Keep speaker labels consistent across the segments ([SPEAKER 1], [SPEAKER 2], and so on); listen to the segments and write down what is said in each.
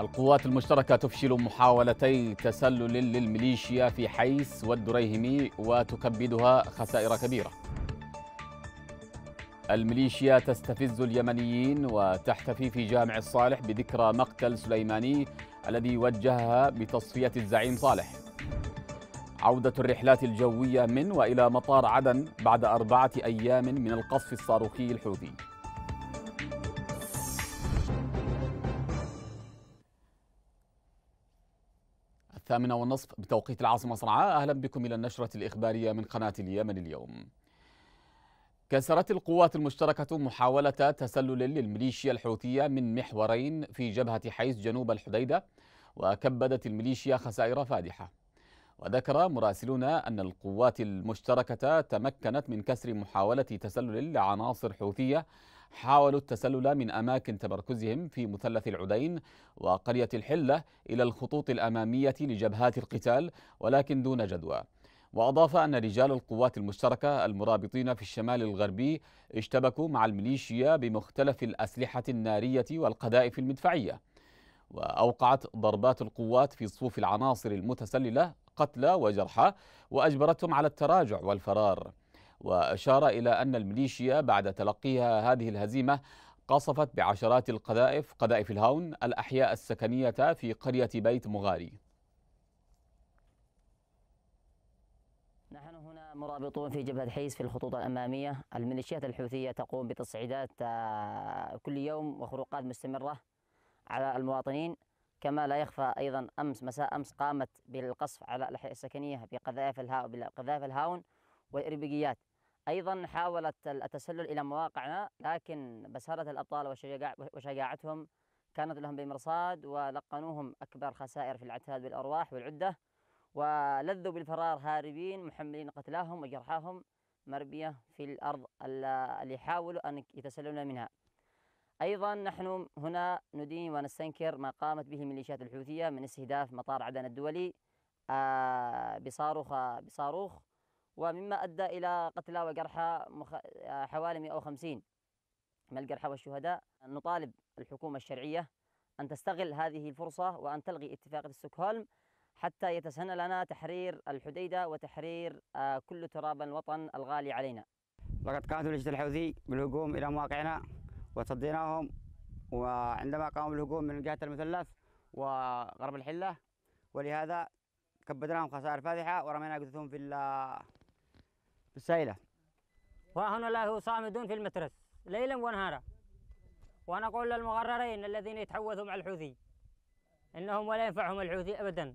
[SPEAKER 1] القوات المشتركة تفشل محاولتي تسلل للميليشيا في حيس والدريهمي وتكبدها خسائر كبيرة الميليشيا تستفز اليمنيين وتحتفي في جامع الصالح بذكرى مقتل سليماني الذي وجهها بتصفية الزعيم صالح عودة الرحلات الجوية من وإلى مطار عدن بعد أربعة أيام من القصف الصاروخي الحوثي الثامنة والنصف بتوقيت العاصمة صنعاء أهلا بكم إلى النشرة الإخبارية من قناة اليمن اليوم كسرت القوات المشتركة محاولة تسلل للميليشيا الحوثية من محورين في جبهة حيس جنوب الحديدة وكبدت الميليشيا خسائر فادحة وذكر مراسلنا أن القوات المشتركة تمكنت من كسر محاولة تسلل لعناصر حوثية حاولوا التسلل من أماكن تمركزهم في مثلث العدين وقرية الحلة إلى الخطوط الأمامية لجبهات القتال ولكن دون جدوى وأضاف أن رجال القوات المشتركة المرابطين في الشمال الغربي اشتبكوا مع الميليشيا بمختلف الأسلحة النارية والقذائف المدفعية وأوقعت ضربات القوات في صفوف العناصر المتسللة قتلى وجرحى وأجبرتهم على التراجع والفرار وأشار إلى أن الميليشيا بعد تلقيها هذه الهزيمة قصفت بعشرات القذائف قذائف الهاون الأحياء السكنية في قرية بيت مغاري
[SPEAKER 2] نحن هنا مرابطون في جبهة حيس في الخطوط الأمامية الميليشيات الحوثية تقوم بتصعيدات آه، كل يوم وخروقات مستمرة على المواطنين كما لا يخفى أيضا أمس مساء أمس قامت بالقصف على الأحياء السكنية بقذائف الهاون والإربقيات أيضا حاولت التسلل إلى مواقعنا لكن بسالة الأبطال وشجاعتهم كانت لهم بمرصاد ولقنوهم أكبر خسائر في العتاد بالأرواح والعدة ولذوا بالفرار هاربين محملين قتلاهم وجرحاهم مربية في الأرض اللي يحاولوا أن يتسللون منها أيضا نحن هنا ندين ونستنكر ما قامت به الميليشيات الحوثية من استهداف مطار عدن الدولي آه، بصاروخ بصاروخ ومما أدى إلى قتلى وجرحى مخ... حوالي 150 من الجرحى والشهداء نطالب الحكومة الشرعية أن تستغل هذه الفرصة وأن تلغي اتفاق ستوكهولم حتى يتسنى لنا تحرير الحديدة وتحرير آه، كل تراب الوطن الغالي علينا لقد قامت اللجنة الحوثي بالهجوم إلى مواقعنا وصديناهم وعندما قاموا بالهجوم من جهة المثلث وغرب الحلة ولهذا كبدناهم خسائر فادحة ورمينا جثثهم في السائلة وهنا الله صامدون في المترس ليلا ونهارا وأنا أقول للمغررين الذين يتحوثوا مع الحوثي إنهم ولا ينفعهم الحوثي أبدا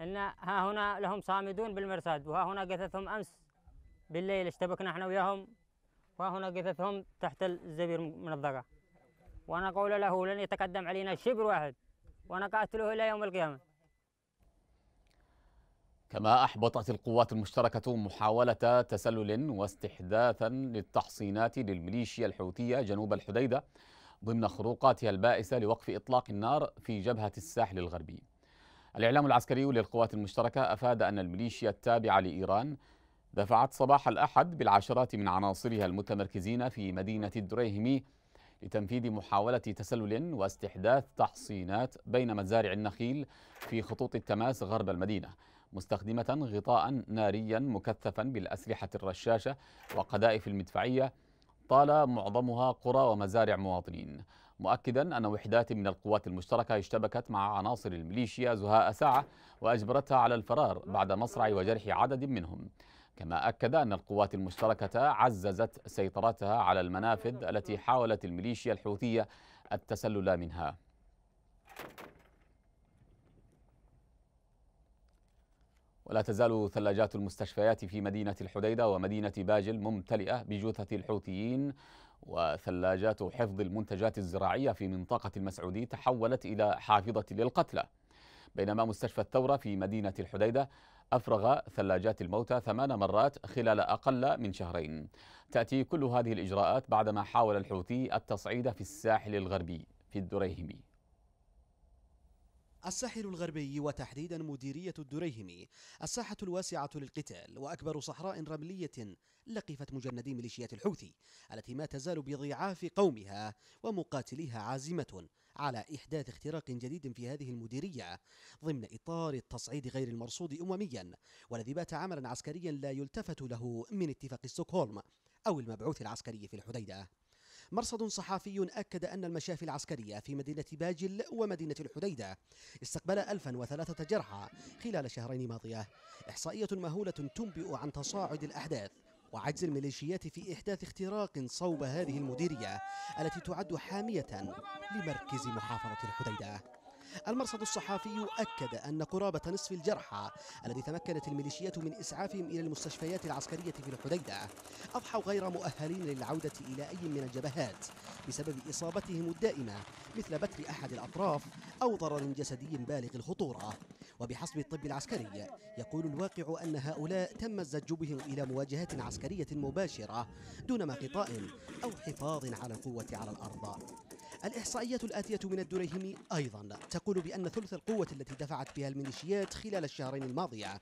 [SPEAKER 2] إن ها هنا لهم صامدون بالمرصاد وها هنا قثثهم أمس بالليل اشتبكنا احنا وياهم وها هنا قثثهم تحت الزبير من وأنا أقول له لن يتقدم علينا شبر واحد ونقاتله إلى يوم القيامة
[SPEAKER 1] كما أحبطت القوات المشتركة محاولة تسلل واستحداثا للتحصينات للميليشيا الحوثية جنوب الحديدة ضمن خروقاتها البائسة لوقف إطلاق النار في جبهة الساحل الغربي الإعلام العسكري للقوات المشتركة أفاد أن الميليشيا التابعة لإيران دفعت صباح الأحد بالعشرات من عناصرها المتمركزين في مدينة الدريهمي لتنفيذ محاولة تسلل واستحداث تحصينات بين مزارع النخيل في خطوط التماس غرب المدينة مستخدمة غطاء ناريا مكثفا بالأسلحة الرشاشة وقذائف المدفعية طال معظمها قرى ومزارع مواطنين مؤكدا أن وحدات من القوات المشتركة اشتبكت مع عناصر الميليشيا زهاء ساعة وأجبرتها على الفرار بعد مصرع وجرح عدد منهم كما أكد أن القوات المشتركة عززت سيطرتها على المنافذ التي حاولت الميليشيا الحوثية التسلل منها ولا تزال ثلاجات المستشفيات في مدينة الحديدة ومدينة باجل ممتلئة بجثث الحوثيين وثلاجات حفظ المنتجات الزراعية في منطقة المسعودي تحولت إلى حافظة للقتلى بينما مستشفى الثورة في مدينة الحديدة أفرغ ثلاجات الموتى ثمان مرات خلال أقل من شهرين تأتي كل هذه الإجراءات بعدما حاول الحوثي التصعيد في الساحل الغربي في الدريهمي
[SPEAKER 3] الساحل الغربي وتحديدا مديرية الدريهمي الساحة الواسعة للقتال وأكبر صحراء رملية لقفت مجندي ميليشيات الحوثي التي ما تزال بضعاف قومها ومقاتليها عازمة على إحداث اختراق جديد في هذه المديرية ضمن إطار التصعيد غير المرصود أمميا والذي بات عملا عسكريا لا يلتفت له من اتفاق ستوكهولم أو المبعوث العسكري في الحديدة مرصد صحفي أكد أن المشافي العسكرية في مدينة باجل ومدينة الحديدة استقبل 1003 جرحى خلال شهرين ماضية إحصائية مهولة تنبئ عن تصاعد الأحداث وعجز الميليشيات في إحداث اختراق صوب هذه المديرية التي تعد حامية لمركز محافظة الحديدة المرصد الصحفي أكد أن قرابة نصف الجرحى الذي تمكنت الميليشيات من إسعافهم إلى المستشفيات العسكرية في الحديدة أضحوا غير مؤهلين للعودة إلى أي من الجبهات بسبب إصابتهم الدائمة مثل بتر أحد الأطراف أو ضرر جسدي بالغ الخطورة وبحسب الطب العسكري يقول الواقع أن هؤلاء تم الزج بهم إلى مواجهات عسكرية مباشرة دون ما غطاء أو حفاظ على القوة على الأرض الإحصائيات الآتية من الدريهمي أيضا تقول بأن ثلث القوة التي دفعت بها الميليشيات خلال الشهرين الماضية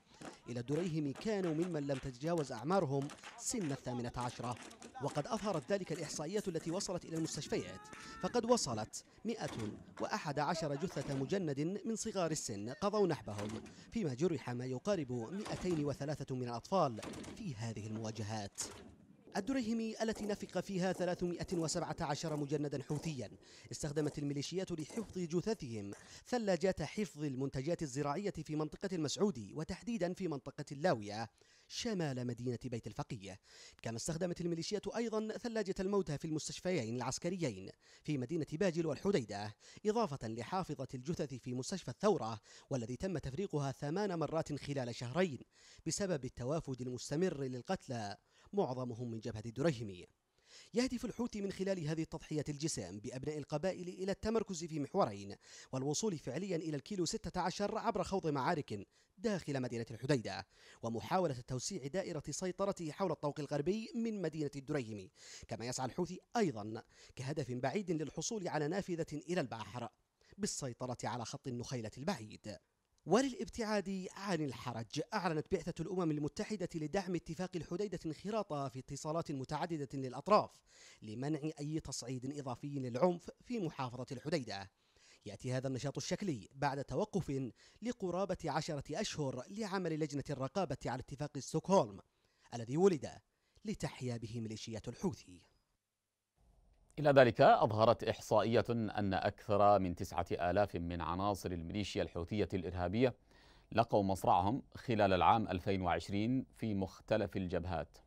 [SPEAKER 3] إلى الدريهمي كانوا ممن لم تتجاوز أعمارهم سن الثامنة عشرة وقد أظهرت ذلك الإحصائيات التي وصلت إلى المستشفيات فقد وصلت 111 جثة مجند من صغار السن قضوا نحبهم فيما جرح ما يقارب 203 من الأطفال في هذه المواجهات الدريهمي التي نفق فيها 317 مجندا حوثيا استخدمت الميليشيات لحفظ جثثهم ثلاجات حفظ المنتجات الزراعية في منطقة المسعودي وتحديدا في منطقة اللاوية شمال مدينة بيت الفقية كما استخدمت الميليشيات أيضا ثلاجة الموتى في المستشفيين العسكريين في مدينة باجل والحديدة إضافة لحافظة الجثث في مستشفى الثورة والذي تم تفريقها ثمان مرات خلال شهرين بسبب التوافد المستمر للقتلى معظمهم من جبهة الدريهمي يهدف الحوثي من خلال هذه التضحية الجسام بأبناء القبائل إلى التمركز في محورين والوصول فعليا إلى الكيلو 16 عبر خوض معارك داخل مدينة الحديدة ومحاولة توسيع دائرة سيطرته حول الطوق الغربي من مدينة الدريم كما يسعى الحوثي أيضا كهدف بعيد للحصول على نافذة إلى البحر بالسيطرة على خط النخيلة البعيد وللابتعاد عن الحرج أعلنت بعثة الأمم المتحدة لدعم اتفاق الحديدة انخراطها في اتصالات متعددة للأطراف لمنع أي تصعيد إضافي للعنف في محافظة الحديدة يأتي هذا النشاط الشكلي بعد توقف لقرابة عشرة أشهر لعمل لجنة الرقابة على اتفاق ستوكهولم الذي ولد لتحيا به ميليشيات الحوثي
[SPEAKER 1] إلى ذلك أظهرت إحصائية أن أكثر من تسعة آلاف من عناصر الميليشيا الحوثية الإرهابية لقوا مصرعهم خلال العام 2020 في مختلف الجبهات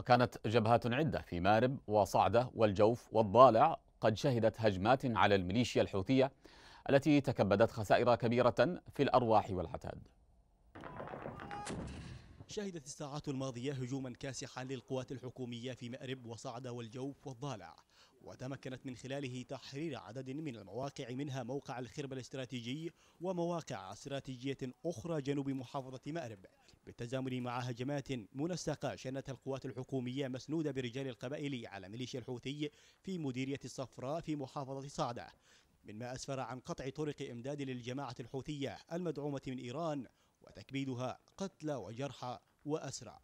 [SPEAKER 1] وكانت جبهات عدة في مارب وصعدة والجوف والضالع قد شهدت هجمات على الميليشيا الحوثية التي تكبدت خسائر كبيرة في الأرواح والعتاد
[SPEAKER 4] شهدت الساعات الماضية هجوما كاسحا للقوات الحكومية في مأرب وصعدة والجوف والضالع وتمكنت من خلاله تحرير عدد من المواقع منها موقع الخرب الاستراتيجي ومواقع استراتيجية أخرى جنوب محافظة مأرب بالتزامن مع هجمات منسقة شنتها القوات الحكومية مسنودة برجال القبائل على ميليشيا الحوثي في مديرية الصفراء في محافظة صعدة مما أسفر عن قطع طرق إمداد للجماعة الحوثية المدعومة من إيران وتكبيدها قتلى وجرحى وأسرى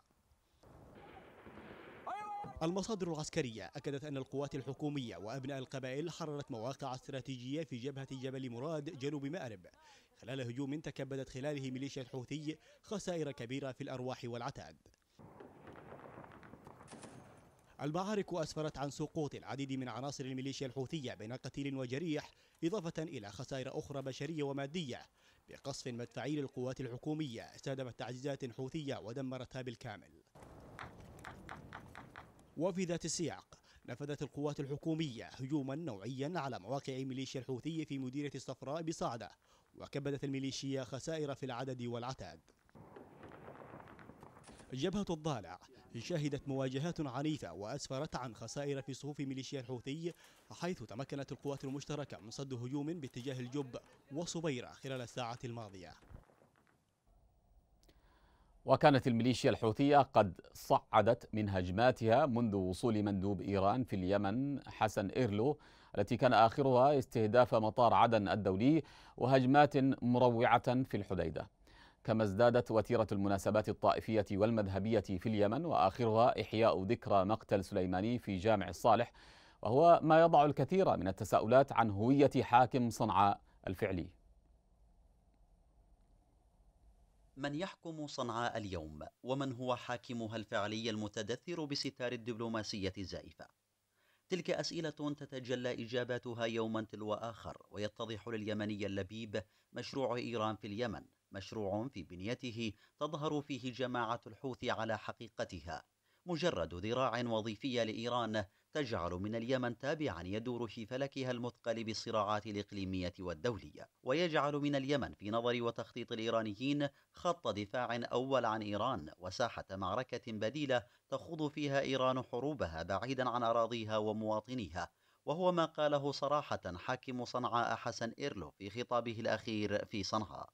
[SPEAKER 4] المصادر العسكرية أكدت أن القوات الحكومية وأبناء القبائل حررت مواقع استراتيجية في جبهة جبل مراد جنوب مأرب خلال هجوم تكبدت خلاله ميليشيا الحوثي خسائر كبيرة في الأرواح والعتاد المعارك أسفرت عن سقوط العديد من عناصر الميليشيا الحوثية بين قتيل وجريح إضافة إلى خسائر أخرى بشرية ومادية بقصف مدفعي للقوات الحكومية استهدفت تعزيزات حوثية ودمرتها بالكامل وفي ذات السياق نفذت القوات الحكومية هجوما نوعيا على مواقع ميليشيا الحوثية في مديرية الصفراء بصعدة وكبدت الميليشيا خسائر في العدد والعتاد جبهة الضالع شهدت مواجهات عنيفة وأسفرت عن خسائر في صفوف ميليشيا الحوثي حيث تمكنت القوات المشتركة من صد هجوم باتجاه الجب وصبيرة خلال الساعة الماضية
[SPEAKER 1] وكانت الميليشيا الحوثية قد صعدت من هجماتها منذ وصول مندوب إيران في اليمن حسن إيرلو التي كان آخرها استهداف مطار عدن الدولي وهجمات مروعة في الحديدة كما ازدادت وتيرة المناسبات الطائفية والمذهبية في اليمن وآخرها إحياء ذكرى مقتل سليماني في جامع الصالح وهو ما يضع الكثير من التساؤلات عن هوية حاكم صنعاء الفعلي
[SPEAKER 5] من يحكم صنعاء اليوم ومن هو حاكمها الفعلي المتدثر بستار الدبلوماسية الزائفة تلك أسئلة تتجلى إجاباتها يوما تلو آخر ويتضح لليمني اللبيب مشروع إيران في اليمن مشروع في بنيته تظهر فيه جماعة الحوثي على حقيقتها مجرد ذراع وظيفية لإيران تجعل من اليمن تابعا يدور في فلكها المثقل بالصراعات الإقليمية والدولية ويجعل من اليمن في نظر وتخطيط الإيرانيين خط دفاع أول عن إيران وساحة معركة بديلة تخوض فيها إيران حروبها بعيدا عن أراضيها ومواطنيها وهو ما قاله صراحة حاكم صنعاء حسن إيرلو في خطابه الأخير في صنعاء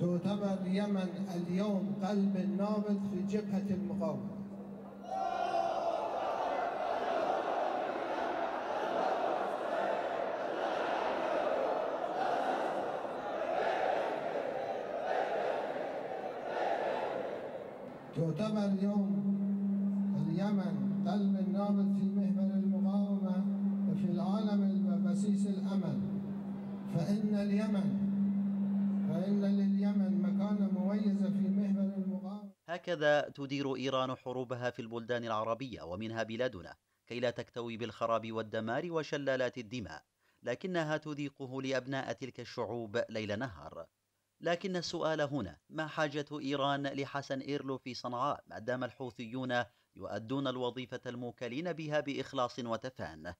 [SPEAKER 6] تعتبر اليمن اليوم قلب نابض في جبهة المقاومة
[SPEAKER 7] تعتبر اليوم
[SPEAKER 6] اليمن قلب النابض في محور المقاومة وفي العالم بسيس الأمل فإن اليمن فإن لليمن مكانة مميزة في محور المقاومة
[SPEAKER 5] هكذا تدير إيران حروبها في البلدان العربية ومنها بلادنا كي لا تكتوي بالخراب والدمار وشلالات الدماء لكنها تذيقه لأبناء تلك الشعوب ليل نهار لكن السؤال هنا ما حاجة إيران لحسن إيرلو في صنعاء ما دام الحوثيون يؤدون الوظيفة الموكلين بها بإخلاص وتفان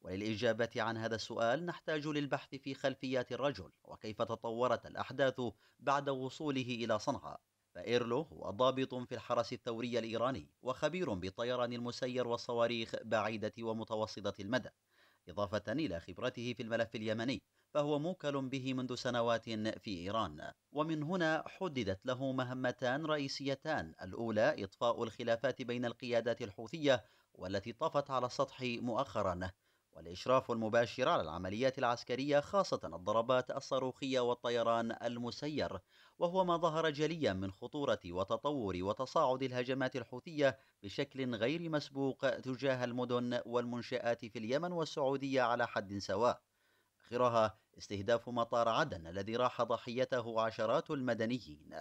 [SPEAKER 5] وللإجابة عن هذا السؤال نحتاج للبحث في خلفيات الرجل وكيف تطورت الأحداث بعد وصوله إلى صنعاء فإيرلو هو ضابط في الحرس الثوري الإيراني وخبير بالطيران المسير والصواريخ بعيدة ومتوسطة المدى إضافة إلى خبرته في الملف اليمني فهو موكل به منذ سنوات في إيران ومن هنا حددت له مهمتان رئيسيتان الأولى إطفاء الخلافات بين القيادات الحوثية والتي طفت على السطح مؤخرا والإشراف المباشر على العمليات العسكرية خاصة الضربات الصاروخية والطيران المسير وهو ما ظهر جليا من خطورة وتطور وتصاعد الهجمات الحوثية بشكل غير مسبوق تجاه المدن والمنشآت في اليمن والسعودية على حد سواء آخرها استهداف مطار عدن الذي راح ضحيته عشرات المدنيين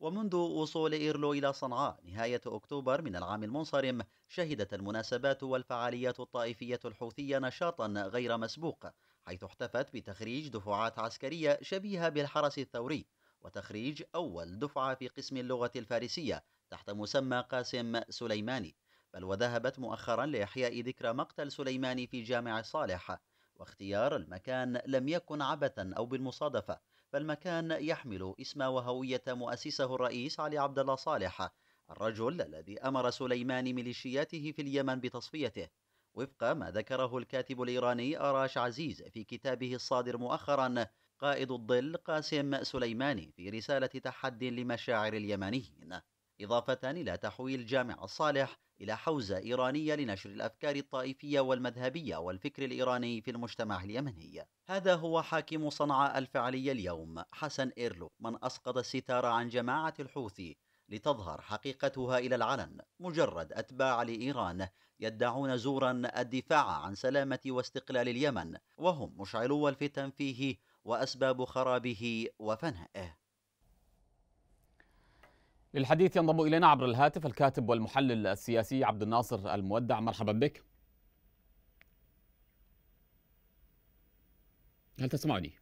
[SPEAKER 5] ومنذ وصول إيرلو إلى صنعاء نهاية أكتوبر من العام المنصرم شهدت المناسبات والفعاليات الطائفية الحوثية نشاطا غير مسبوق حيث احتفت بتخريج دفعات عسكرية شبيهة بالحرس الثوري وتخريج أول دفعة في قسم اللغة الفارسية تحت مسمى قاسم سليماني بل وذهبت مؤخرا لإحياء ذكرى مقتل سليماني في جامع صالح واختيار المكان لم يكن عبثا أو بالمصادفة فالمكان يحمل اسم وهوية مؤسسه الرئيس علي عبد الله صالح الرجل الذي أمر سليمان ميليشياته في اليمن بتصفيته وفق ما ذكره الكاتب الإيراني أراش عزيز في كتابه الصادر مؤخرا قائد الظل قاسم سليماني في رسالة تحد لمشاعر اليمنيين إضافة إلى تحويل جامع الصالح إلى حوزة إيرانية لنشر الأفكار الطائفية والمذهبية والفكر الإيراني في المجتمع اليمني هذا هو حاكم صنعاء الفعلية اليوم حسن إيرلو من أسقط الستار عن جماعة الحوثي لتظهر حقيقتها إلى العلن مجرد أتباع لإيران يدعون زورا الدفاع عن سلامة واستقلال اليمن وهم مشعلو الفتن فيه وأسباب خرابه وفنائه
[SPEAKER 1] للحديث ينضم الينا عبر الهاتف الكاتب والمحلل السياسي عبد الناصر المودع مرحبا بك هل تسمعني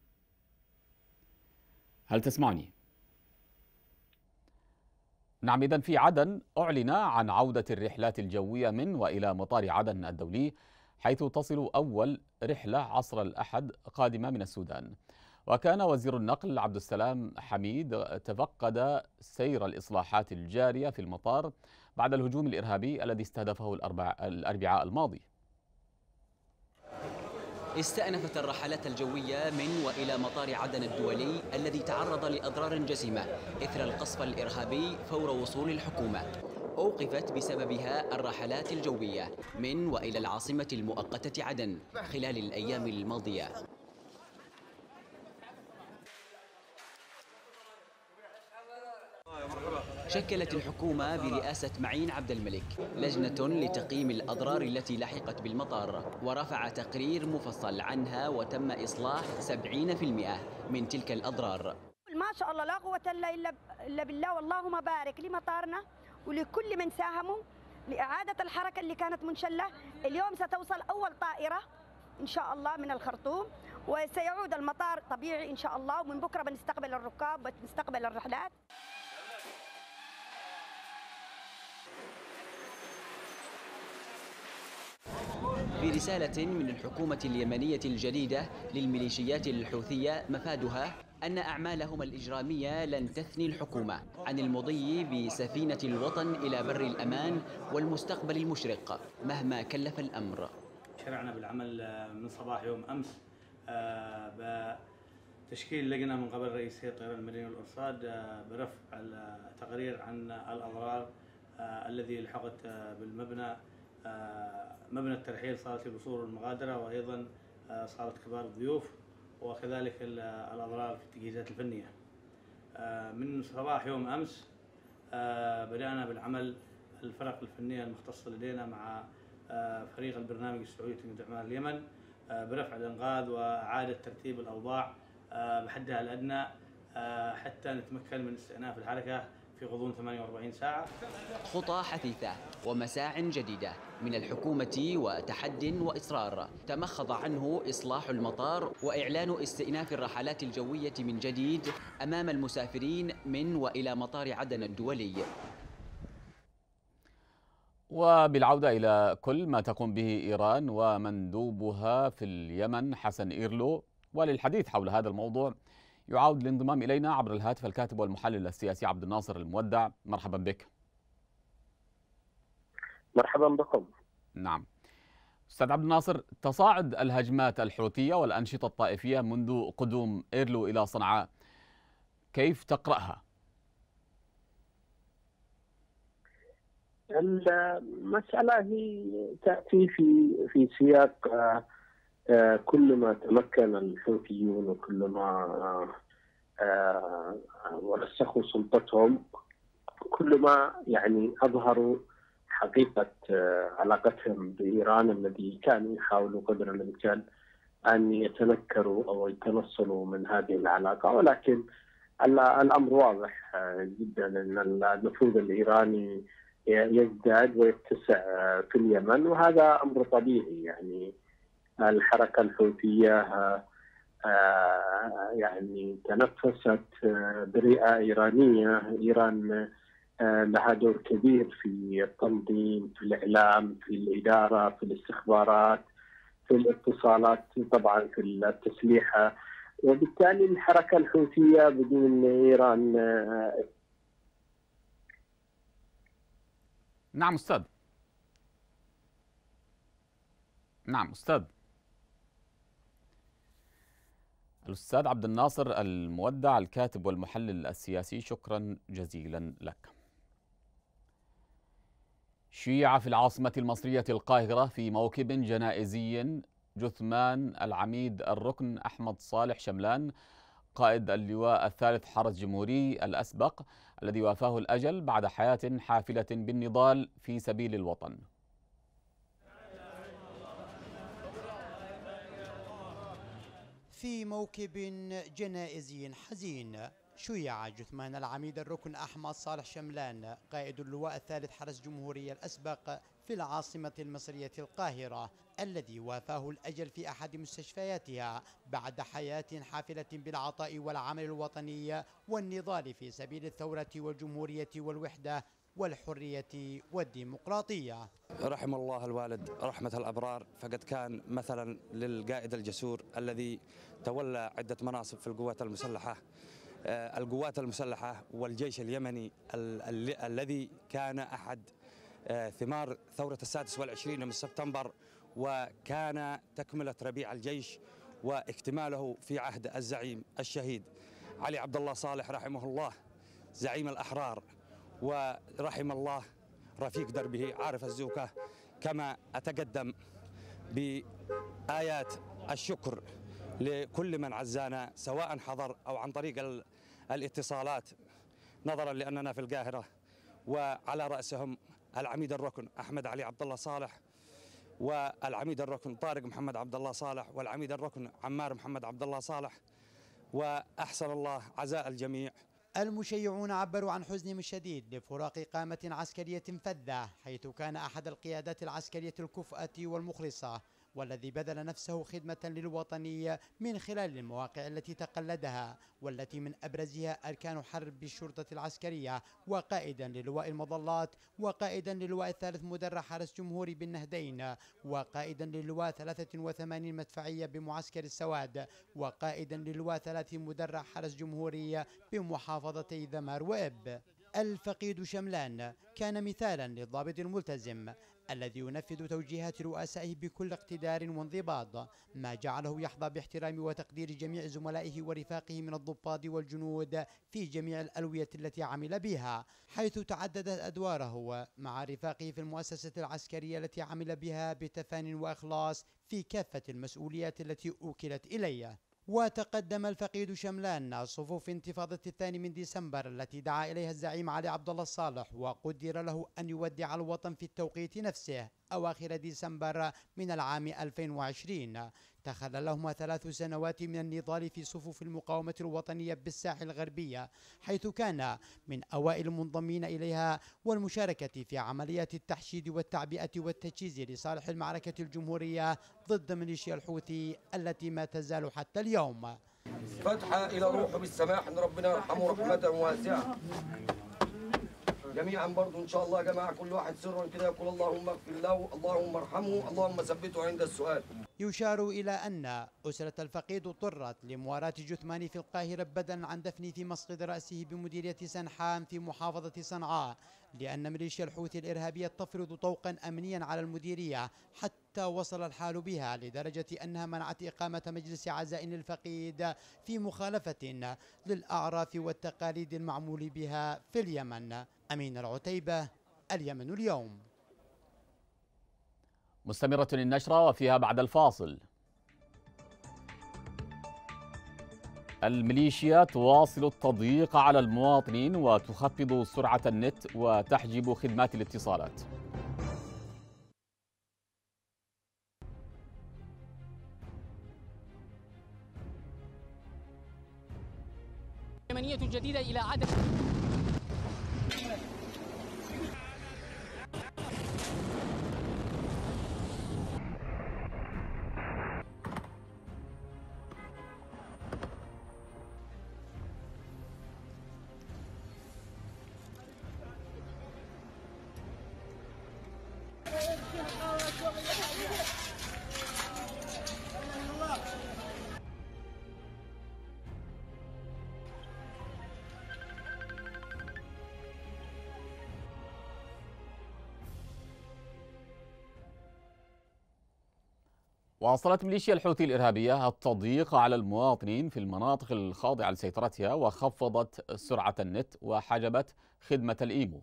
[SPEAKER 1] هل تسمعني نعم اذا في عدن اعلن عن عوده الرحلات الجويه من والى مطار عدن الدولي حيث تصل اول رحله عصر الاحد قادمه من السودان وكان وزير النقل عبد السلام حميد تفقد سير الإصلاحات الجارية في المطار بعد الهجوم الإرهابي الذي استهدفه الأربعاء الماضي
[SPEAKER 7] استأنفت الرحلات الجوية من وإلى مطار عدن الدولي الذي تعرض لأضرار جسيمة إثر القصف الإرهابي فور وصول الحكومة أوقفت بسببها الرحلات الجوية من وإلى العاصمة المؤقتة عدن خلال الأيام الماضية شكلت الحكومة برئاسة معين عبد الملك لجنة لتقييم الأضرار التي لحقت بالمطار ورفع تقرير مفصل عنها وتم إصلاح 70% من تلك الأضرار
[SPEAKER 2] ما شاء
[SPEAKER 5] الله لا قوة إلا بالله واللهم بارك لمطارنا ولكل من ساهموا لإعادة الحركة اللي كانت منشلة اليوم ستوصل أول طائرة إن شاء الله من الخرطوم وسيعود المطار طبيعي إن شاء الله ومن بكرة بنستقبل الركاب
[SPEAKER 3] وبنستقبل الرحلات
[SPEAKER 7] في رسالة من الحكومة اليمنية الجديدة للميليشيات الحوثية مفادها أن أعمالهم الإجرامية لن تثني الحكومة عن المضي بسفينة الوطن إلى بر الأمان والمستقبل المشرق مهما كلف الأمر
[SPEAKER 4] شرعنا بالعمل آه، من صباح يوم أمس آه، بتشكيل لجنة من قبل رئيس هيئة الطيران المدني والأرصاد آه، برفع التقرير عن الأضرار الذي لحقت بالمبنى مبنى الترحيل في قصور المغادره وأيضا آه، صارت كبار الضيوف وكذلك آه، الأضرار في التجهيزات الفنية آه، من صباح يوم أمس بدأنا بالعمل الفرق الفنية المختصة لدينا مع فريق البرنامج السعودي لتنمية أعمال اليمن برفع الانقاذ وإعادة ترتيب الأوضاع بحدها الأدنى
[SPEAKER 7] حتى نتمكن من استئناف الحركة في غضون 48 ساعة خطى حثيثة ومساع جديدة من الحكومة وتحد وإصرار تمخض عنه إصلاح المطار وإعلان استئناف الرحلات الجوية من جديد أمام المسافرين من وإلى مطار عدن الدولي
[SPEAKER 1] وبالعودة إلى كل ما تقوم به إيران ومندوبها في اليمن حسن إيرلو وللحديث حول هذا الموضوع يعاود الانضمام إلينا عبر الهاتف الكاتب والمحلل السياسي عبد الناصر المودع مرحبا بك
[SPEAKER 4] مرحبا بكم
[SPEAKER 1] نعم استاذ عبد الناصر تصاعد الهجمات الحوثيه والانشطه الطائفيه منذ قدوم ايرلو الى صنعاء كيف تقراها؟
[SPEAKER 7] المساله هي تاتي
[SPEAKER 1] في في سياق آه، آه، كلما تمكن الحوثيون وكلما آه، آه، ورسخوا سلطتهم كلما يعني اظهروا حقيقه علاقتهم بايران الذي كانوا يحاولوا قدر الامكان ان يتنكروا او يتنصلوا من هذه العلاقه ولكن الامر واضح جدا ان النفوذ الايراني يزداد ويتسع في اليمن وهذا امر طبيعي يعني الحركة الحوثية آه، يعني تنفست آه، برئة إيرانية إيران آه، لها دور كبير في التنظيم في الإعلام في الإدارة في الاستخبارات في الاتصالات طبعا في التسليحة
[SPEAKER 8] وبالتالي
[SPEAKER 1] الحركة الحوثية بدون
[SPEAKER 9] إيران
[SPEAKER 1] نعم أستاذ نعم أستاذ الأستاذ عبد الناصر المودع الكاتب والمحلل السياسي شكرا جزيلا لك شيع في العاصمة المصرية القاهرة في موكب جنائزي جثمان العميد الركن أحمد صالح شملان قائد اللواء الثالث حرس جمهوري الأسبق الذي وافاه الأجل بعد حياة حافلة بالنضال في سبيل الوطن
[SPEAKER 10] في موكب جنائزي حزين شيع جثمان العميد الركن أحمد صالح شملان قائد اللواء الثالث حرس جمهورية الأسبق في العاصمة المصرية القاهرة الذي وافاه الأجل في أحد مستشفياتها بعد حياة حافلة بالعطاء والعمل الوطني والنضال في سبيل الثورة والجمهورية والوحدة والحرية والديمقراطية رحم الله الوالد رحمة الأبرار فقد كان مثلا للقائد الجسور الذي تولى عدة مناصب في القوات المسلحة آه، القوات المسلحة والجيش اليمني الذي كان أحد آه، ثمار ثورة السادس والعشرين من سبتمبر وكان تكملة ربيع الجيش واكتماله في عهد الزعيم الشهيد علي عبد الله صالح رحمه الله زعيم الأحرار ورحم الله رفيق دربه عارف الزوكة كما أتقدم بآيات الشكر لكل من عزانا سواء حضر أو عن طريق الاتصالات نظرا لأننا في القاهرة وعلى رأسهم العميد الركن أحمد علي عبد الله صالح والعميد الركن طارق محمد عبد الله صالح والعميد الركن عمار محمد عبد الله صالح وأحسن الله عزاء الجميع المشيعون عبروا عن حزنهم الشديد لفراق قامة عسكرية فذة حيث كان أحد القيادات العسكرية الكفأة والمخلصة والذي بذل نفسه خدمة للوطن من خلال المواقع التي تقلدها والتي من أبرزها أركان حرب بالشرطة العسكرية وقائدا للواء المظلات وقائدا للواء الثالث مدرع حرس جمهوري بالنهدين وقائدا للواء 83 مدفعية بمعسكر السواد وقائدا للواء 30 مدرع حرس جمهوري بمحافظتي ذمار وإب الفقيد شملان كان مثالا للضابط الملتزم الذي ينفذ توجيهات رؤسائه بكل اقتدار وانضباط ما جعله يحظى باحترام وتقدير جميع زملائه ورفاقه من الضباط والجنود في جميع الألوية التي عمل بها حيث تعددت أدواره مع رفاقه في المؤسسة العسكرية التي عمل بها بتفان وإخلاص في كافة المسؤوليات التي أوكلت إليه وتقدم الفقيد شملان صفوف انتفاضة الثاني من ديسمبر التي دعا إليها الزعيم علي عبد الله الصالح وقدر له أن يودع الوطن في التوقيت نفسه أواخر ديسمبر من العام 2020 تخللهما ثلاث سنوات من النضال في صفوف المقاومة الوطنية بالساحل الغربية حيث كان من أوائل المنضمين إليها والمشاركة في عمليات التحشيد والتعبئة والتجهيز لصالح المعركة الجمهورية ضد ميليشيا الحوثي التي ما تزال حتى اليوم
[SPEAKER 9] فتحة إلى روحه بالسماح أن ربنا يرحمه رحمة واسعة جميعا برضو ان شاء الله يا جماعه كل واحد سرا كده يقول اللهم اغفر له اللهم ارحمه اللهم ثبته عند السؤال يشار الى ان
[SPEAKER 10] اسره الفقيد اضطرت لمواراه جثمان في القاهره بدلا عن دفنه في مسقط راسه بمديريه سنحان في محافظه صنعاء لان ميليشيا الحوثي الارهابيه تفرض طوقا امنيا على المديريه حتى وصل الحال بها لدرجه انها منعت اقامه مجلس عزاء للفقيد في مخالفه للاعراف والتقاليد المعمول بها في اليمن أمين العتيبة اليمن اليوم
[SPEAKER 1] مستمرة النشرة وفيها بعد الفاصل الميليشيا تواصل التضييق على المواطنين وتخفض سرعة النت وتحجب خدمات الاتصالات
[SPEAKER 6] اليمنية الجديدة إلى عدد
[SPEAKER 1] واصلت ميليشيا الحوثي الارهابيه التضييق على المواطنين في المناطق الخاضعه لسيطرتها وخفضت سرعه النت وحجبت خدمه الايمو.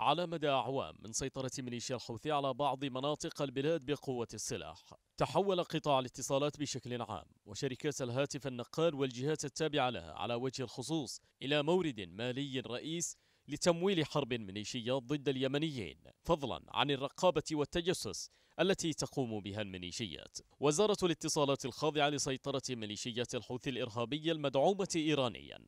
[SPEAKER 8] على مدى أعوام من سيطرة ميليشيا الحوثي على بعض مناطق البلاد بقوة السلاح تحول قطاع الاتصالات بشكل عام وشركات الهاتف النقال والجهات التابعة لها على وجه الخصوص إلى مورد مالي رئيس لتمويل حرب منيشية ضد اليمنيين فضلا عن الرقابة والتجسس التي تقوم بها الميليشيات وزارة الاتصالات الخاضعة لسيطرة ميليشيات الحوثي الإرهابية المدعومة إيرانيا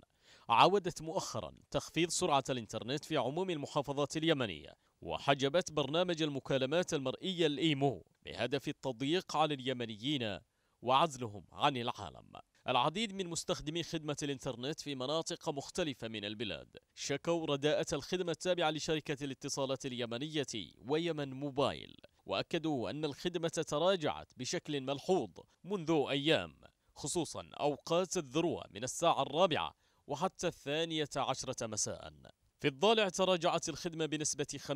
[SPEAKER 8] عودت مؤخرا تخفيض سرعة الإنترنت في عموم المحافظات اليمنية وحجبت برنامج المكالمات المرئية الإيمو بهدف التضييق على اليمنيين وعزلهم عن العالم العديد من مستخدمي خدمة الإنترنت في مناطق مختلفة من البلاد شكوا رداءة الخدمة التابعة لشركة الاتصالات اليمنية ويمن موبايل وأكدوا أن الخدمة تراجعت بشكل ملحوظ منذ أيام خصوصا أوقات الذروة من الساعة الرابعة وحتى الثانية عشرة مساء في الضالع تراجعت الخدمة بنسبة 50%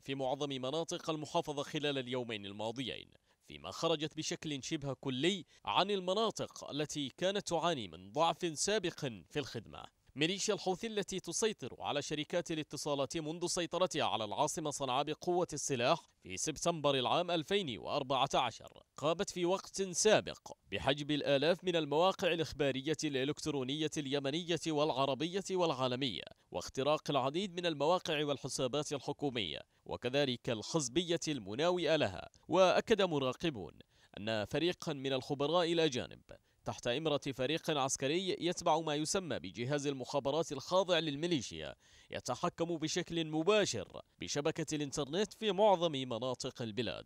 [SPEAKER 8] في معظم مناطق المحافظة خلال اليومين الماضيين فيما خرجت بشكل شبه كلي عن المناطق التي كانت تعاني من ضعف سابق في الخدمه ميليشيا الحوثي التي تسيطر على شركات الاتصالات منذ سيطرتها على العاصمة صنعاء بقوة السلاح في سبتمبر العام 2014 قامت في وقت سابق بحجب الآلاف من المواقع الإخبارية الإلكترونية اليمنية والعربية والعالمية واختراق العديد من المواقع والحسابات الحكومية وكذلك الحزبية المناوئة لها وأكد مراقبون أن فريقا من الخبراء الأجانب تحت إمرة فريق عسكري يتبع ما يسمى بجهاز المخابرات الخاضع للميليشيا يتحكم بشكل مباشر بشبكة الإنترنت في معظم مناطق البلاد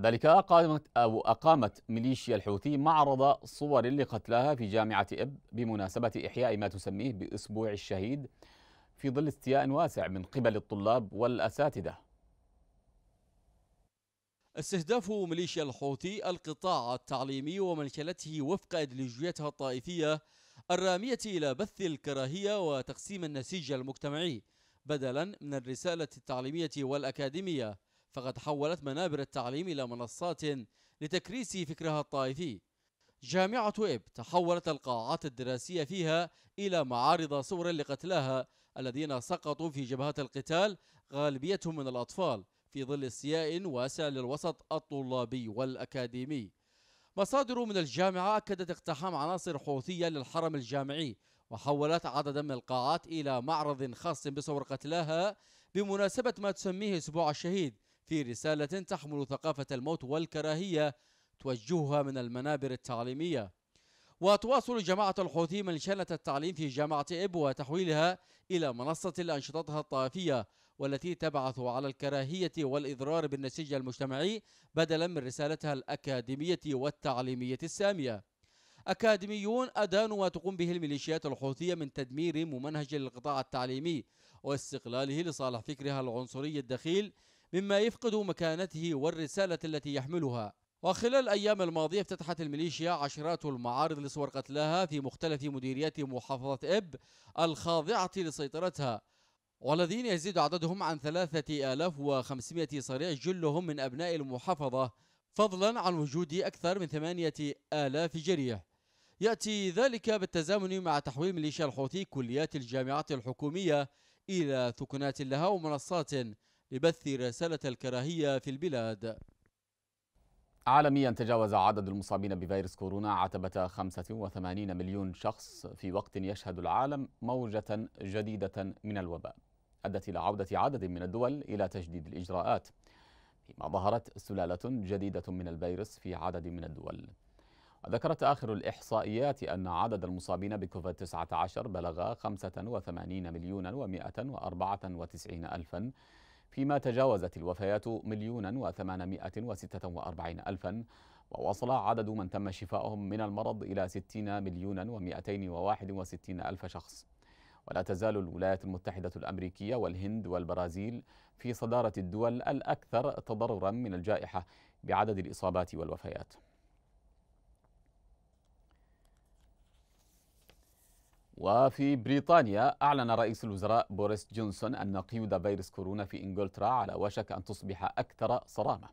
[SPEAKER 1] ذلك أقامت, أو أقامت ميليشيا الحوثي معرض صور لقتلاها في جامعة إب بمناسبة إحياء ما تسميه بأسبوع الشهيد في ظل استياء واسع من قبل الطلاب والأساتذة
[SPEAKER 11] استهداف ميليشيا الحوثي القطاع التعليمي ومنشلته وفق ادلجيتها الطائفية الرامية إلى بث الكراهية وتقسيم النسيج المجتمعي بدلا من الرسالة التعليمية والأكاديمية فقد حولت منابر التعليم إلى منصات لتكريس فكرها الطائفي جامعة إب تحولت القاعات الدراسية فيها إلى معارض صور لقتلاها الذين سقطوا في جبهات القتال غالبيتهم من الأطفال في ظل استياء واسع للوسط الطلابي والأكاديمي مصادر من الجامعة أكدت اقتحام عناصر حوثية للحرم الجامعي وحولت عددا من القاعات إلى معرض خاص بصور قتلاها بمناسبة ما تسميه أسبوع الشهيد في رسالة تحمل ثقافة الموت والكراهية توجهها من المنابر التعليمية وتواصل جماعة الحوثي منشنة التعليم في جامعة إب وتحويلها إلى منصة لأنشطتها الطائفية والتي تبعث على الكراهية والإضرار بالنسيج المجتمعي بدلا من رسالتها الأكاديمية والتعليمية السامية أكاديميون أدانوا ما تقوم به الميليشيات الحوثية من تدمير ممنهج للقطاع التعليمي واستقلاله لصالح فكرها العنصري الدخيل مما يفقد مكانته والرسالة التي يحملها وخلال الأيام الماضية افتتحت الميليشيا عشرات المعارض لصور قتلاها في مختلف مديريات محافظة إب الخاضعة لسيطرتها والذين يزيد عددهم عن 3500 صريع جلهم من أبناء المحافظة فضلا عن وجود أكثر من 8000 جريح يأتي ذلك بالتزامن مع تحويل ميليشيا الحوثي كليات الجامعات الحكومية إلى ثكنات لها ومنصات لبث رسالة الكراهية في البلاد
[SPEAKER 1] عالميا تجاوز عدد المصابين بفيروس كورونا عتبة 85 مليون شخص في وقت يشهد العالم موجة جديدة من الوباء أدت إلى عودة عدد من الدول إلى تجديد الإجراءات فيما ظهرت سلالة جديدة من الفيروس في عدد من الدول ذكرت آخر الإحصائيات أن عدد المصابين بكوفيد-19 بلغ 85 مليون و194 ألفا فيما تجاوزت الوفيات مليون و846 ألفا ووصل عدد من تم شفائهم من المرض إلى 60 مليون و261 ألف شخص ولا تزال الولايات المتحدة الأمريكية والهند والبرازيل في صدارة الدول الأكثر تضررا من الجائحة بعدد الإصابات والوفيات وفي بريطانيا أعلن رئيس الوزراء بوريس جونسون أن قيود فيروس كورونا في إنجلترا على وشك أن تصبح أكثر صرامة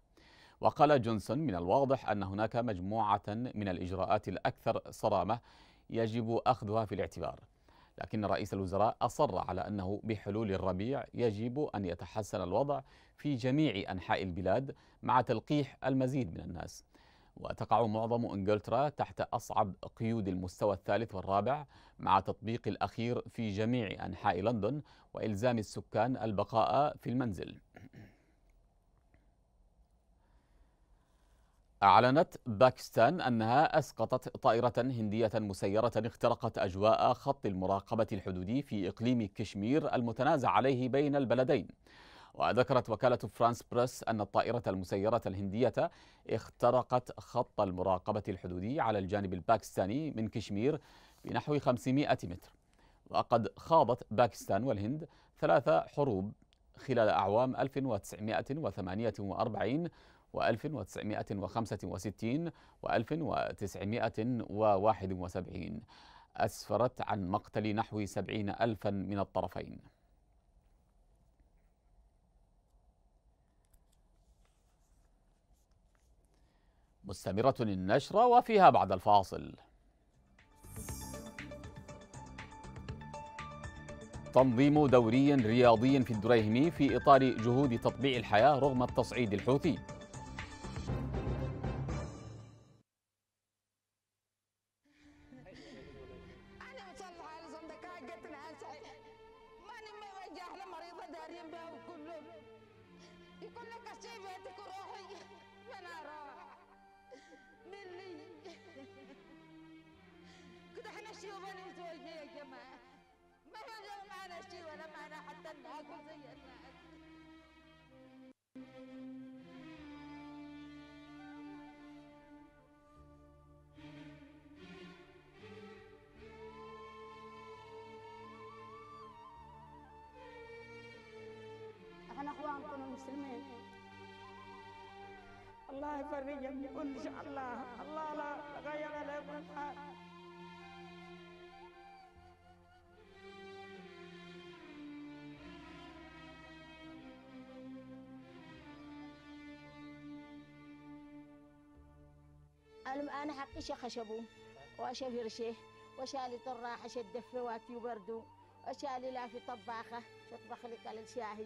[SPEAKER 1] وقال جونسون من الواضح أن هناك مجموعة من الإجراءات الأكثر صرامة يجب أخذها في الاعتبار لكن رئيس الوزراء أصر على أنه بحلول الربيع يجب أن يتحسن الوضع في جميع أنحاء البلاد مع تلقيح المزيد من الناس وتقع معظم انجلترا تحت اصعب قيود المستوى الثالث والرابع مع تطبيق الاخير في جميع انحاء لندن والزام السكان البقاء في المنزل أعلنت باكستان أنها أسقطت طائرة هندية مسيرة اخترقت أجواء خط المراقبة الحدودي في إقليم كشمير المتنازع عليه بين البلدين وذكرت وكالة فرانس بريس أن الطائرة المسيرة الهندية اخترقت خط المراقبة الحدودي على الجانب الباكستاني من كشمير بنحو 500 متر وقد خاضت باكستان والهند ثلاث حروب خلال أعوام 1948 و1965 و1971 أسفرت عن مقتل نحو 70 ألفا من الطرفين مستمرة النشرة وفيها بعد الفاصل تنظيم دوري رياضي في الدريهمي في إطار جهود تطبيع الحياة رغم التصعيد الحوثي
[SPEAKER 6] شاء الله الله لا غير
[SPEAKER 9] حقي شخشبو وأشفر شيه وشالي طراحة شدفة واتي وبردو وشالي لا في طباخة تطبخ لك الشاهي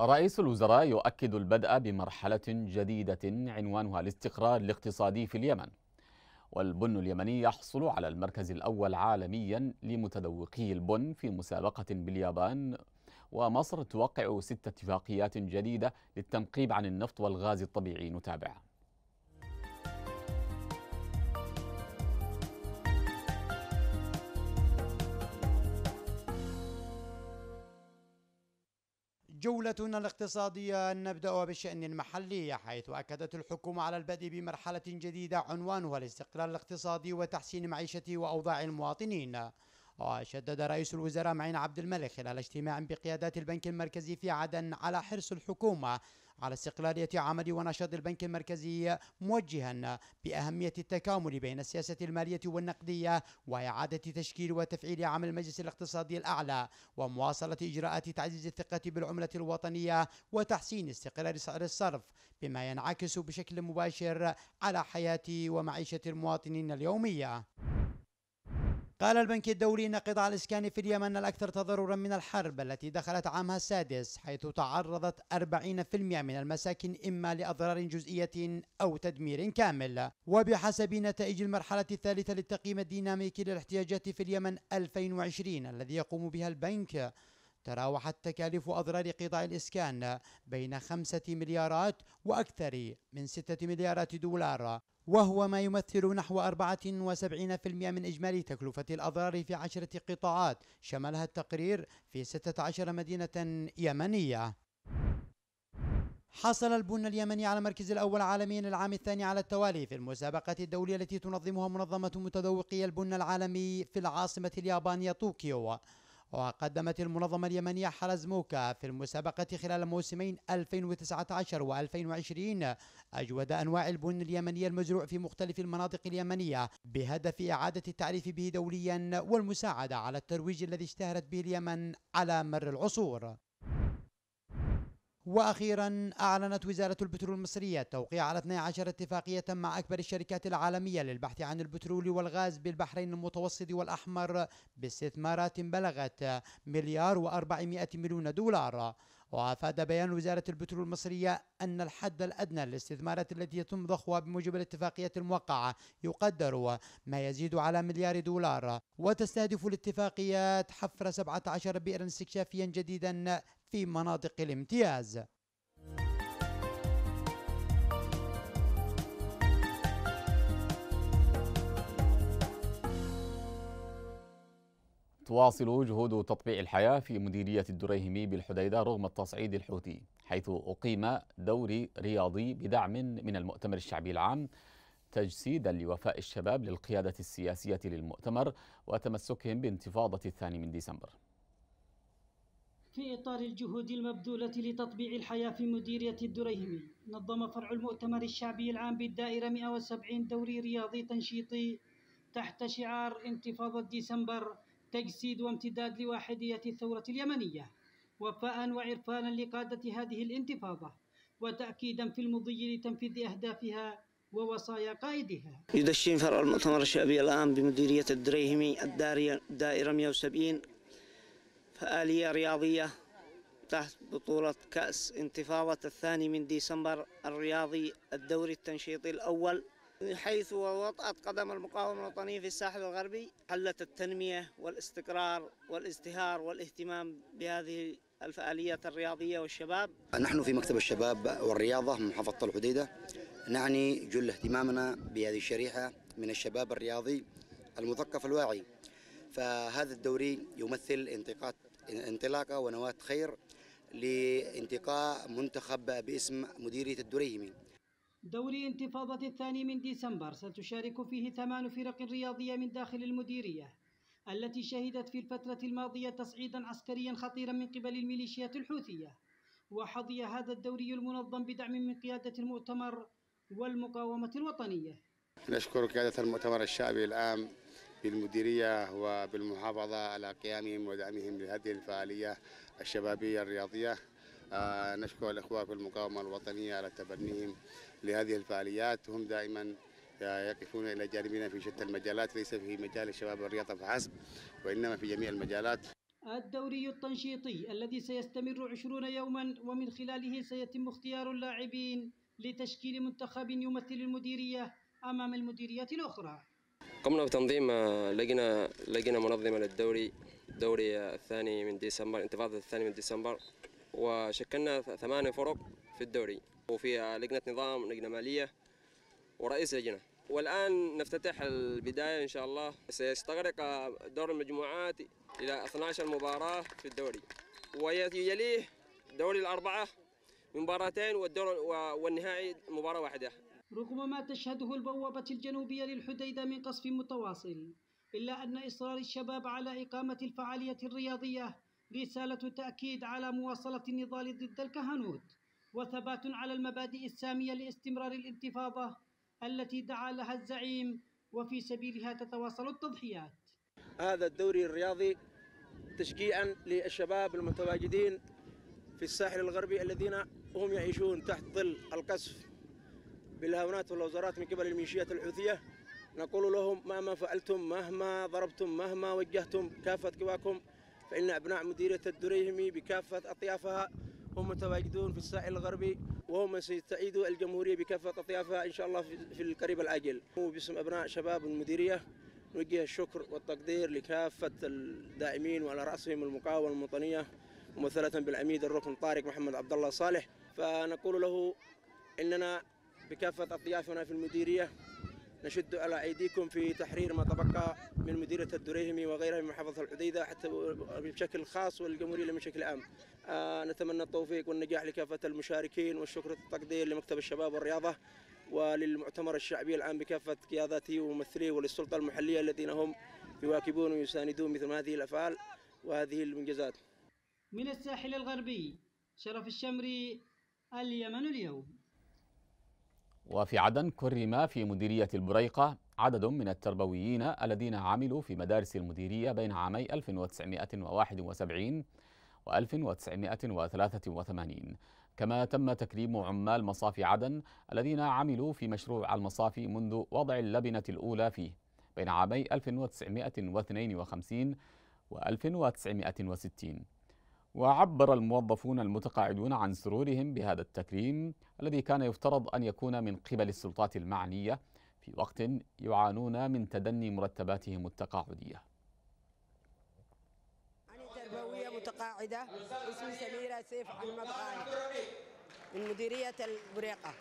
[SPEAKER 1] رئيس الوزراء يؤكد البدء بمرحلة جديدة عنوانها الاستقرار الاقتصادي في اليمن والبن اليمني يحصل على المركز الأول عالميا لمتذوقي البن في مسابقة باليابان ومصر توقع ست اتفاقيات جديدة للتنقيب عن النفط والغاز الطبيعي نتابع
[SPEAKER 10] جولتنا الاقتصادية نبدأ بالشأن المحلي حيث أكدت الحكومة على البدء بمرحلة جديدة عنوانها الاستقلال الاقتصادي وتحسين معيشة وأوضاع المواطنين وشدد رئيس الوزراء معين عبد الملك خلال اجتماع بقيادات البنك المركزي في عدن على حرص الحكومة على استقلالية عمل ونشاط البنك المركزي موجها بأهمية التكامل بين السياسة المالية والنقدية وإعادة تشكيل وتفعيل عمل المجلس الاقتصادي الأعلى ومواصلة إجراءات تعزيز الثقة بالعملة الوطنية وتحسين استقرار سعر الصرف بما ينعكس بشكل مباشر على حياة ومعيشة المواطنين اليومية قال البنك الدولي أن قطاع الاسكان في اليمن الأكثر تضررا من الحرب التي دخلت عامها السادس حيث تعرضت 40% من المساكن إما لأضرار جزئية أو تدمير كامل وبحسب نتائج المرحلة الثالثة للتقييم الديناميكي للاحتياجات في اليمن 2020 الذي يقوم بها البنك تراوحت تكاليف أضرار قطاع الإسكان بين خمسة مليارات وأكثر من ستة مليارات دولار وهو ما يمثل نحو 74% من إجمالي تكلفة الأضرار في عشرة قطاعات شملها التقرير في 16 مدينة يمنية حصل البن اليمني على المركز الأول عالميا للعام الثاني على التوالي في المسابقة الدولية التي تنظمها منظمة متذوقي البن العالمي في العاصمة اليابانية طوكيو وقدمت المنظمة اليمنية حرزموكا في المسابقة خلال موسمين 2019 و 2020 أجود أنواع البن اليمني المزروع في مختلف المناطق اليمنية بهدف إعادة التعريف به دوليا والمساعدة على الترويج الذي اشتهرت به اليمن على مر العصور واخيرا اعلنت وزاره البترول المصريه التوقيع على 12 اتفاقيه مع اكبر الشركات العالميه للبحث عن البترول والغاز بالبحرين المتوسط والاحمر باستثمارات بلغت مليار و400 مليون دولار وافاد بيان وزاره البترول المصريه ان الحد الادنى للاستثمارات التي يتم ضخها بموجب الاتفاقيه الموقعه يقدر ما يزيد على مليار دولار وتستهدف الاتفاقيات حفر 17 بئرا استكشافيا جديدا في مناطق الامتياز
[SPEAKER 1] تواصل جهود تطبيع الحياة في مديرية الدريهمي بالحديدة رغم التصعيد الحوثي حيث أقيم دوري رياضي بدعم من المؤتمر الشعبي العام تجسيدا لوفاء الشباب للقيادة السياسية للمؤتمر وتمسكهم بانتفاضة الثاني من ديسمبر
[SPEAKER 6] في إطار الجهود المبذولة لتطبيع الحياة في مديرية الدريهمي نظم فرع المؤتمر الشعبي العام بالدائرة 170 دوري رياضي تنشيطي تحت شعار انتفاضة ديسمبر تجسيد وامتداد لواحدية الثورة اليمنية وفاء وعرفانا لقادة هذه الانتفاضة وتأكيدا في المضي لتنفيذ أهدافها ووصايا قائدها
[SPEAKER 2] يدشن فرع المؤتمر الشعبي العام بمديرية الدريهمي الدائرة 170 فآلية رياضية تحت بطولة كأس انتفاضة الثاني من ديسمبر الرياضي الدوري التنشيطي الأول حيث وطأت قدم المقاومة الوطنية في الساحل الغربي حلت التنمية والاستقرار والازدهار والاهتمام بهذه الفعاليات الرياضية والشباب
[SPEAKER 10] نحن في مكتب الشباب والرياضة من محافظة الحديدة نعني جل اهتمامنا بهذه الشريحة من الشباب الرياضي المثقف الواعي فهذا الدوري يمثل انتقاد انطلاقة ونواة خير لانتقاء منتخب باسم مديرية الدريهمي
[SPEAKER 6] دوري انتفاضة الثاني من ديسمبر ستشارك فيه ثمان فرق رياضية من داخل المديرية التي شهدت في الفترة الماضية تصعيدا عسكريا خطيرا من قبل الميليشيات الحوثية وحظي هذا الدوري المنظم بدعم من قيادة المؤتمر والمقاومة الوطنية
[SPEAKER 10] نشكر قيادة المؤتمر الشعبي العام بالمديرية وبالمحافظة على قيامهم ودعمهم لهذه الفعالية الشبابية الرياضية آه، نشكر الإخوة في المقاومة الوطنية على تبنيهم لهذه الفعاليات هم دائما آه، يقفون إلى جانبنا في شتى المجالات ليس في مجال الشباب والرياضة فحسب وإنما في جميع المجالات
[SPEAKER 6] الدوري التنشيطي الذي سيستمر عشرون يوما ومن خلاله سيتم اختيار اللاعبين لتشكيل منتخب يمثل المديرية أمام المديريات الأخرى
[SPEAKER 9] قمنا بتنظيم لجنة آه، لجنة منظمة للدوري الدوري آه، الثاني من ديسمبر انتفاضة الثاني من ديسمبر وشكلنا ثمانية فرق في الدوري وفي لجنة آه، نظام لجنة مالية ورئيس لجنة والآن نفتتح البداية إن شاء الله سيستغرق دور المجموعات إلى 12 مباراة في الدوري ويليه دوري الأربعة مباراتين والدور والنهائي مباراة واحدة
[SPEAKER 6] رغم ما تشهده البوابة الجنوبية للحديدة من قصف متواصل إلا أن إصرار الشباب على إقامة الفعالية الرياضية رسالة تأكيد على مواصلة النضال ضد الكهنوت وثبات على المبادئ السامية لاستمرار الانتفاضة التي دعا لها الزعيم وفي سبيلها تتواصل التضحيات
[SPEAKER 9] هذا الدوري الرياضي تشجيعا للشباب المتواجدين في الساحل الغربي الذين هم يعيشون تحت ظل القصف بالهاونات والوزارات من قبل الميليشيات الحوثية نقول لهم مهما فعلتم مهما ضربتم مهما وجهتم كافة قواكم فإن أبناء مديرية الدريهمي بكافة أطيافها هم متواجدون في الساحل الغربي وهم سيستعيدوا الجمهورية بكافة أطيافها إن شاء الله في القريب العاجل باسم أبناء شباب المديرية نوجه الشكر والتقدير لكافة الداعمين وعلى رأسهم المقاومة الوطنية ممثلة بالعميد الركن طارق محمد عبد الله صالح فنقول له إننا بكافة أطيافنا في المديرية نشد على أيديكم في تحرير ما تبقى من مديرة الدريهمي وغيرها من محافظة الحديدة حتى بشكل خاص والجمهورية بشكل عام آه نتمنى التوفيق والنجاح لكافة المشاركين والشكر والتقدير لمكتب الشباب والرياضة وللمؤتمر الشعبي العام بكافة قياداته وممثليه وللسلطة المحلية الذين هم يواكبون ويساندون مثل هذه الأفعال وهذه المنجزات
[SPEAKER 6] من الساحل الغربي شرف الشمري اليمن اليوم
[SPEAKER 1] وفي عدن كرم في مديرية البريقة عدد من التربويين الذين عملوا في مدارس المديرية بين عامي 1971 و 1983 كما تم تكريم عمال مصافي عدن الذين عملوا في مشروع المصافي منذ وضع اللبنة الأولى فيه بين عامي 1952 و 1960 وعبر الموظفون المتقاعدون عن سرورهم بهذا التكريم الذي كان يفترض أن يكون من قبل السلطات المعنية في وقت يعانون من تدني مرتباتهم التقاعدية
[SPEAKER 2] أنا تربوية
[SPEAKER 3] متقاعدة اسمي سميرة سيف أحمد من مديرية البريقة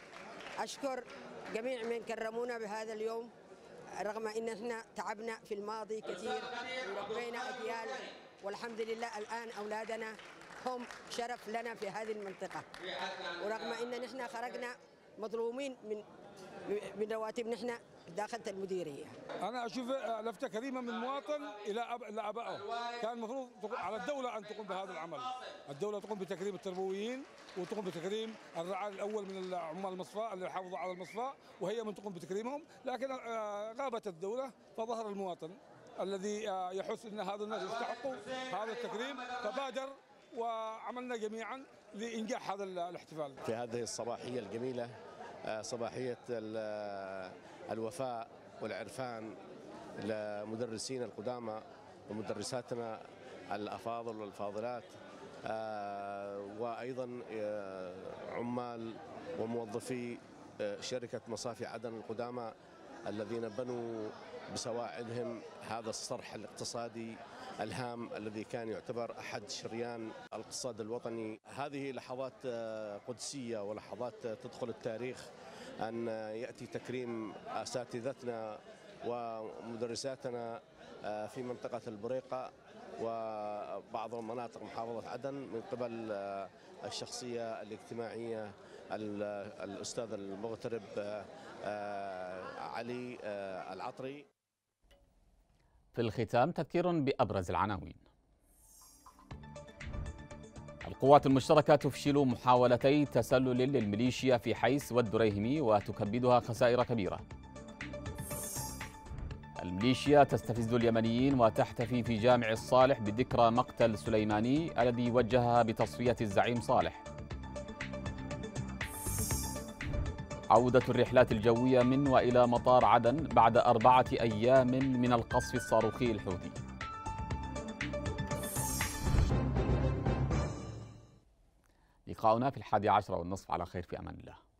[SPEAKER 3] أشكر جميع من كرمونا بهذا اليوم رغم ان احنا تعبنا في الماضي كثير وربينا اجيال والحمد لله الآن أولادنا هم شرف لنا في هذه المنطقة ورغم أن نحن خرجنا مظلومين من من رواتب نحن داخل المديريه.
[SPEAKER 11] انا اشوف لفته كريمه من مواطن الى أب... الى ابائه، كان المفروض على الدوله ان تقوم بهذا العمل. الدوله تقوم بتكريم التربويين وتقوم بتكريم الرعاة الاول من عمال المصفاة اللي حافظوا على المصفاة وهي من تقوم بتكريمهم، لكن آه، غابت الدوله فظهر المواطن. الذي آه، يحس ان هذا الناس يستحقوا هذا التكريم فبادر وعملنا جميعا لانجاح هذا الاحتفال. في هذه الصباحيه الجميله
[SPEAKER 4] آه، صباحيه آه، الوفاء والعرفان لمدرسين القدامى ومدرساتنا الافاضل والفاضلات وايضا عمال وموظفي شركه مصافي عدن القدامى الذين بنوا بسواعدهم هذا الصرح الاقتصادي الهام الذي كان يعتبر احد شريان الاقتصاد الوطني هذه لحظات آه، قدسيه ولحظات آه، تدخل التاريخ ان ياتي تكريم اساتذتنا ومدرساتنا آه، في منطقه البريقه وبعض المناطق محافظه عدن من قبل الشخصيه الاجتماعيه الاستاذ المغترب علي العطري
[SPEAKER 1] في الختام تذكير بأبرز العناوين القوات المشتركة تفشل محاولتي تسلل للميليشيا في حيس والدريهمي وتكبدها خسائر كبيرة الميليشيا تستفز اليمنيين وتحتفي في جامع الصالح بذكرى مقتل سليماني الذي وجهها بتصفية الزعيم صالح عودة الرحلات الجوية من وإلى مطار عدن بعد أربعة أيام من القصف الصاروخي الحوثي لقاؤنا في الحادي عشر والنصف على خير في أمان الله